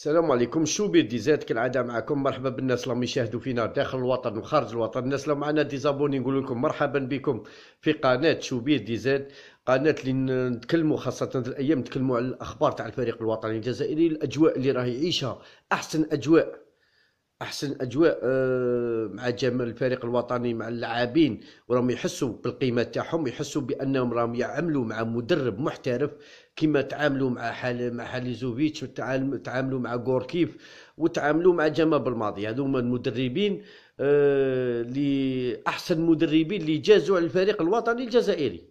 السلام عليكم شوبير ديزات كالعادة معكم مرحبا بالناس اللي يشاهدوا فينا داخل الوطن وخارج الوطن الناس اللي معنا ديزابوني نقول لكم مرحبا بكم في قناة شوبير ديزات قناة اللي نتكلموا خاصة الأيام نتكلموا على الأخبار تاع الفريق الوطني الجزائري الأجواء اللي راهي يعيشها أحسن أجواء احسن اجواء آه، مع جمال الفريق الوطني مع اللاعبين وراهم يحسوا بالقيمه تاعهم يحسوا بانهم راهم يعملوا مع مدرب محترف كما تعاملوا مع حال مع حاليزوفيتش وتعاملوا مع غوركيف وتعاملوا مع جمال بالماضي هذو هما المدربين اللي آه، احسن مدربين اللي جازوا على الفريق الوطني الجزائري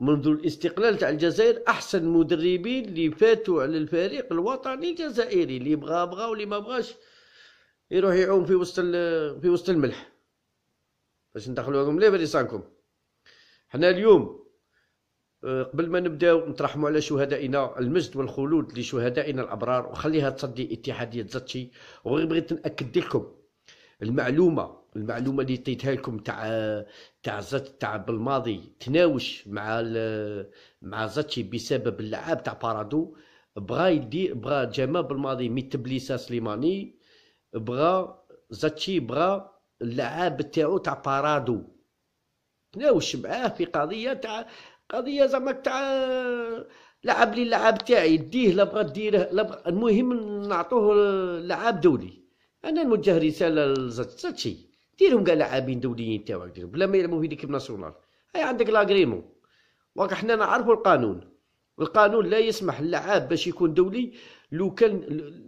منذ الاستقلال تاع الجزائر احسن مدربين اللي فاتوا على الفريق الوطني الجزائري اللي بغى بغى واللي ما بغاش يروح يعوم في وسط في وسط الملح باش لهم لي لسانكم حنا اليوم آه، قبل ما نبداو نترحموا على شهدائنا المجد والخلود لشهدائنا الابرار وخليها تصدي اتحاديه زتشي وغير بغيت ناكد لكم المعلومه المعلومه اللي عطيتها لكم تاع تاع زت تاع بالماضي تناوش مع مع زتشي بسبب اللعاب تاع بارادو بغا يدي بغا جمال بالماضي ميت تبليسه سليماني بغا زاتشي بغا اللعاب تاعو تاع بارادو تناوش معاه في قضيه تاع قضيه زعما تاع لعب لي اللعاب تاعي يديه لا بغا ديره لبغ... المهم نعطوه لعاب دولي انا نوجه رساله لزاتشي ديرهم كاع لاعبين دوليين تاعك بلا ما يلعبوا في ليكيب ناسيونال هاي عندك لاغريمون وك حنا نعرفوا القانون القانون لا يسمح للعاب باش يكون دولي لو كان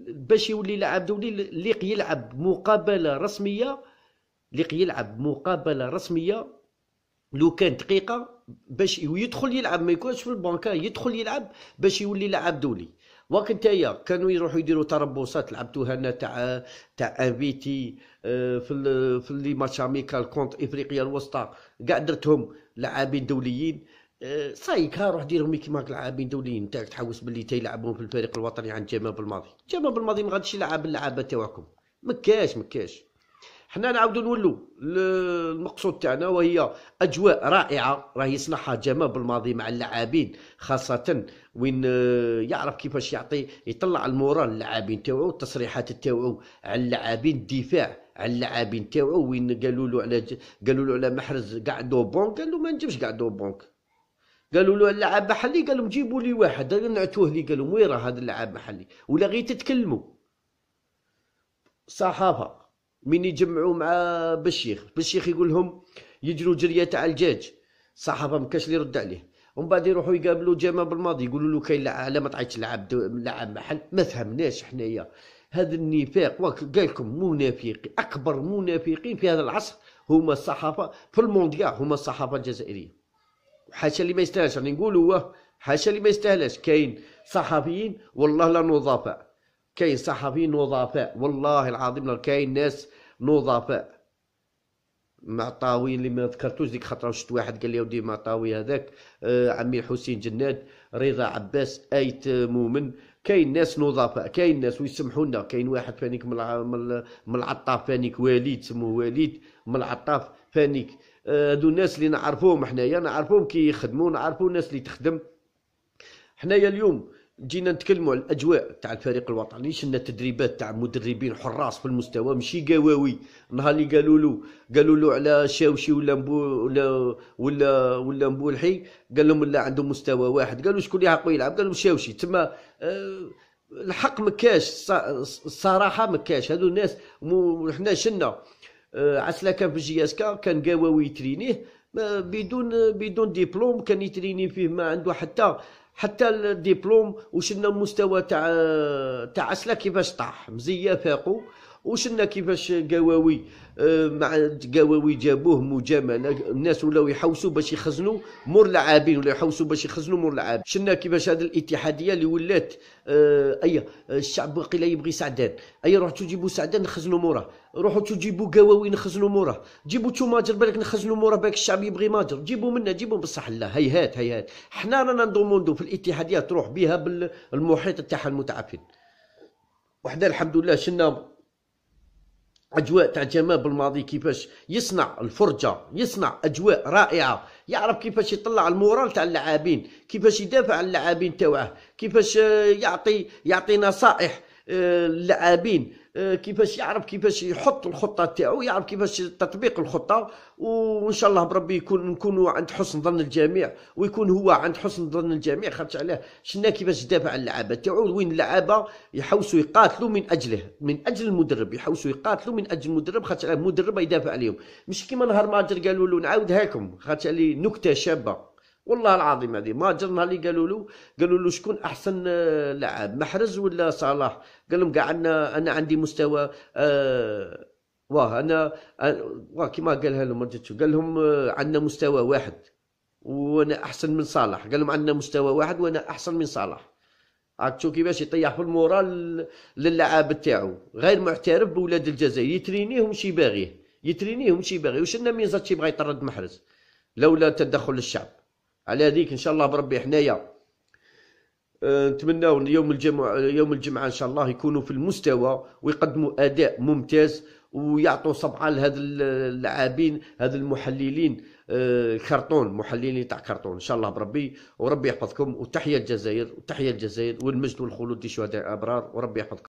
باش يولي لاعب دولي اللي يلعب مقابله رسميه اللي يلعب مقابله رسميه لو كان دقيقه باش يدخل يلعب ما يكونش في البنكه يدخل يلعب باش يولي لاعب دولي وقت نتايا كانوا يروحوا يديروا تربصات لعبتوها انا تاع تاع انفيتي آه، في ال... في لي ماتش اميكال كونت افريقيا الوسطى قاع درتهم لاعبين دوليين صايك ها روح دير كيما اللاعبين دوليين تاعك تحوس باللي تيلعبون في الفريق الوطني عند جمال بالماضي جمال بالماضي ما غاديش يلعب اللعابه تاعكم مكاش مكاش حنا نعاودو نولو المقصود تاعنا وهي اجواء رائعه راه يصنعها جمال بالماضي مع اللاعبين خاصه وين آه، يعرف كيفاش يعطي يطلع المورال اللاعبين تاعو التصريحات تاعو على اللاعبين الدفاع على اللاعبين تاعو وين قالوا له على قالوا له على محرز قاعدو بونك قال له ما نجيبش قاعدو بونك قالوا له اللعاب محلي قال لهم جيبوا لي واحد نعتوه لي قال لهم وين راه هذا اللعاب محلي ولا غير تتكلموا صحافه من يجمعوا مع بالشيخ بالشيخ يقول لهم يجروا جريه تاع الجاج صحافه ما كاش اللي يرد عليه ومن بعد يروحوا يقابلوا جامع بالماضي يقولوا له كاين لا ما تعيطش لعب لعب محل ما فهمناش حنايا هذا النفاق قال لكم منافق اكبر منافقين في هذا العصر هما الصحافه في المونديال هما الصحافه الجزائريه حاشا اللي ما يستاهلش راني نقول هو حاشا اللي ما يستاهلش كاين صحفيين والله لا نظافة كاين صحفيين نظافة والله العظيم كاين ناس نظافة معطاوي اللي ما ذكرتوش ديك خطره شفت واحد قال لي ودي معطاوي هذاك آه عمي حسين جناد رضا عباس ايت مومن كاين ناس نظافة كاين ناس ويسمحوا لنا كاين واحد فانيك من العطاف فانيك وليد سموه وليد من العطاف فانيك هذو آه، الناس اللي نعرفوهم حنايا نعرفوهم كي يخدموا نعرفوا الناس اللي تخدم حنايا اليوم جينا نتكلموا على الاجواء تاع الفريق الوطني شنا تدريبات تاع مدربين حراس في المستوى ماشي قواوي نهار اللي قالوا له قالوا له على شاوشي ولا مبو ولا ولا ولا مبولحي قال لهم لا عندهم مستوى واحد قالوا شكون اللي يعرفوا يلعب قالوا شاوشي تما أه الحق مكاش الصراحه مكاش هذو الناس حنا شنا آه، عسلك في جي اس كا كان قاواو يترينيه بدون بدون ديبلوم كان يتريني فيه ما عنده حتى حتى الدبلوم وشلنا المستوى تاع تاع عسلك كيفاش طاح مزيه فاقو وشلنا كيفاش قواوي آه، مع قواوي جابوه مجامله الناس ولاو يحوسوا باش يخزنوا مور لاعبين ولا يحوسوا باش يخزنوا مور لاعب شلنا كيفاش هذه الاتحاديه اللي ولات آه، اي الشعب قيل يبغي سعدان اي روحوا تجيبوا سعدان نخزنوا موراه روحوا تجيبوا قواوي نخزنوا موراه جيبوا تو ماجر بالك نخزنوا موراه بالك الشعب يبغي ماجر جيبوا منا جيبوا بصح لا هيهات هيهات حنا رانا ندوموندو في الاتحاديه تروح بها بالمحيط تاعها المتعفن وحده الحمد لله شلنا اجواء تاع جمال بالماضي كيفاش يصنع الفرجه يصنع اجواء رائعه يعرف كيفاش يطلع المورال تاع اللاعبين كيفاش يدافع على اللاعبين تاعه كيفاش آه، يعطي يعطي نصائح اللاعبين آه، آه، كيفاش يعرف كيفاش يحط الخطه تاعو يعرف كيفاش تطبيق الخطه وان شاء الله بربي يكون نكونوا عند حسن ظن الجميع ويكون هو عند حسن ظن الجميع خاطرش عليه شنا كيفاش دافع اللعابه تاعو وين اللعابه يحوسوا يقاتلوا من اجله من اجل المدرب يحوسوا يقاتلوا من اجل المدرب خرج المدرب يدافع عليهم مش كيما نهار ماجر قالوا له نعاودها لكم خرج عليه نكته شابه والله العظيم هذه ما جرنا اللي قالوا له قالوا له شكون احسن آه، لاعب محرز ولا صلاح قال لهم كاع انا انا عندي مستوى آه واه انا آه، واه كيما قالها لهم قال لهم آه، عندنا مستوى واحد وانا احسن من صلاح قال لهم عندنا مستوى واحد وانا احسن من صلاح عاد تشوف كيفاش يطيح في المورال للعاب تاعو غير معترف بولاد الجزائر يترينيهم شي باغيه يترينيهم شي باغيه وشنا ميزات شي بغا يطرد محرز لولا تدخل الشعب على هذيك ان شاء الله بربي حنايا أه، نتمناو يوم الجمعه يوم الجمعه ان شاء الله يكونوا في المستوى ويقدموا اداء ممتاز ويعطوا صبعه لهذا اللاعبين هذ المحللين أه، كرتون محللين تاع كرتون ان شاء الله بربي وربي يحفظكم وتحيه الجزائر وتحيه الجزائر والمجد والخلود لشهداء الابرار وربي يحفظكم